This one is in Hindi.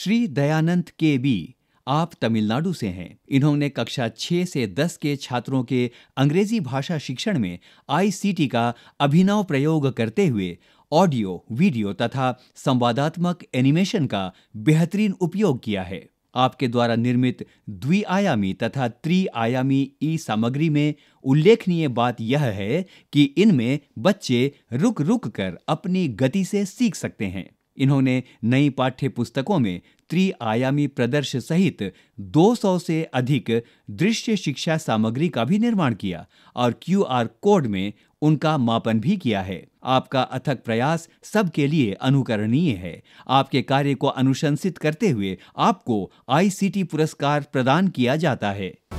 श्री दयानंद के बी आप तमिलनाडु से हैं इन्होंने कक्षा 6 से 10 के छात्रों के अंग्रेजी भाषा शिक्षण में आईसीटी का अभिनव प्रयोग करते हुए ऑडियो वीडियो तथा संवादात्मक एनिमेशन का बेहतरीन उपयोग किया है आपके द्वारा निर्मित द्विआयामी तथा त्रिआयामी ई सामग्री में उल्लेखनीय बात यह है कि इनमें बच्चे रुक रुक कर अपनी गति से सीख सकते हैं इन्होंने नई पाठ्य पुस्तकों में त्रिआयामी प्रदर्श सहित 200 से अधिक दृश्य शिक्षा सामग्री का भी निर्माण किया और क्यू कोड में उनका मापन भी किया है आपका अथक प्रयास सबके लिए अनुकरणीय है आपके कार्य को अनुशंसित करते हुए आपको आई पुरस्कार प्रदान किया जाता है